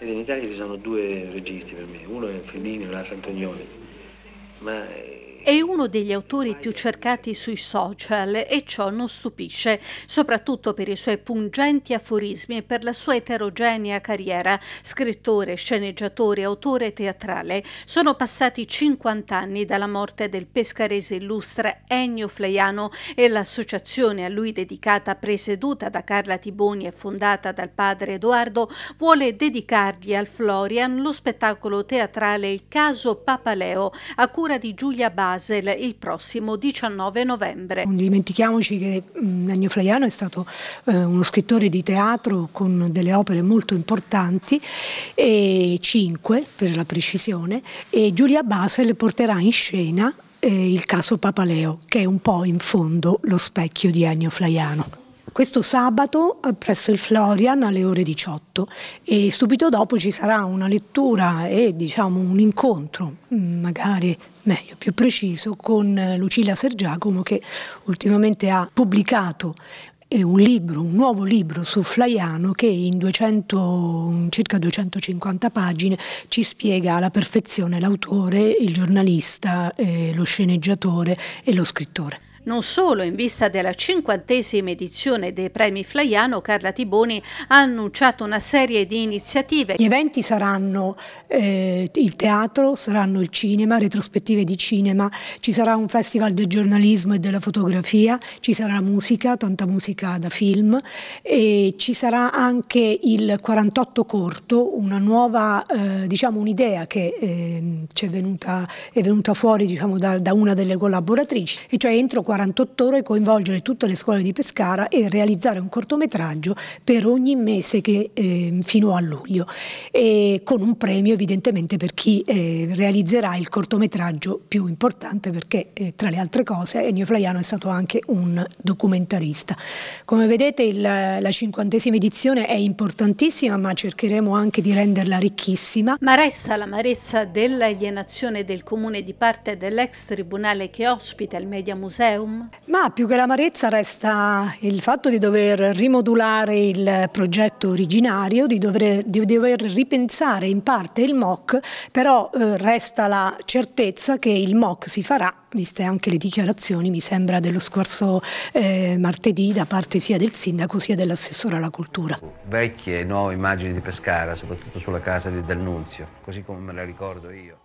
Ed in Italia ci sono due registi per me, uno è Fellini e l'altro Antonioni, ma eh, è uno degli autori più cercati sui social e ciò non stupisce, soprattutto per i suoi pungenti aforismi e per la sua eterogenea carriera. Scrittore, sceneggiatore, autore teatrale, sono passati 50 anni dalla morte del pescarese illustre Ennio Flaiano e l'associazione a lui dedicata, presieduta da Carla Tiboni e fondata dal padre Edoardo, vuole dedicargli al Florian lo spettacolo teatrale Il caso Papaleo a cura di Giulia Basi Basel il prossimo 19 novembre. Non dimentichiamoci che mm, Ennio Flaiano è stato eh, uno scrittore di teatro con delle opere molto importanti, e cinque per la precisione, e Giulia Basel porterà in scena eh, il caso Papaleo, che è un po' in fondo lo specchio di Ennio Flaiano. Questo sabato eh, presso il Florian alle ore 18 e subito dopo ci sarà una lettura e diciamo un incontro, mm, magari meglio, più preciso, con eh, Lucilia Sergiacomo che ultimamente ha pubblicato eh, un libro, un nuovo libro su Flaiano che in 200, mm, circa 250 pagine ci spiega alla perfezione l'autore, il giornalista, eh, lo sceneggiatore e lo scrittore. Non solo, in vista della cinquantesima edizione dei premi Flaiano, Carla Tiboni ha annunciato una serie di iniziative. Gli eventi saranno eh, il teatro, saranno il cinema, retrospettive di cinema, ci sarà un festival del giornalismo e della fotografia, ci sarà musica, tanta musica da film, e ci sarà anche il 48 corto, una nuova, eh, diciamo un'idea che eh, è, venuta, è, venuta, fuori diciamo, da, da una delle collaboratrici, e cioè entro 48 48 ore coinvolgere tutte le scuole di Pescara e realizzare un cortometraggio per ogni mese che, eh, fino a luglio, e con un premio evidentemente per chi eh, realizzerà il cortometraggio più importante perché eh, tra le altre cose Ennio Flaiano è stato anche un documentarista. Come vedete il, la cinquantesima edizione è importantissima ma cercheremo anche di renderla ricchissima. Ma resta l'amarezza dell'alienazione del comune di parte dell'ex tribunale che ospita il Media Museum? album? Ma più che l'amarezza resta il fatto di dover rimodulare il progetto originario, di dover, di dover ripensare in parte il MOC, però eh, resta la certezza che il MOC si farà viste anche le dichiarazioni, mi sembra, dello scorso eh, martedì da parte sia del sindaco sia dell'assessore alla cultura. Vecchie e nuove immagini di Pescara, soprattutto sulla casa di D'Annunzio, così come me la ricordo io.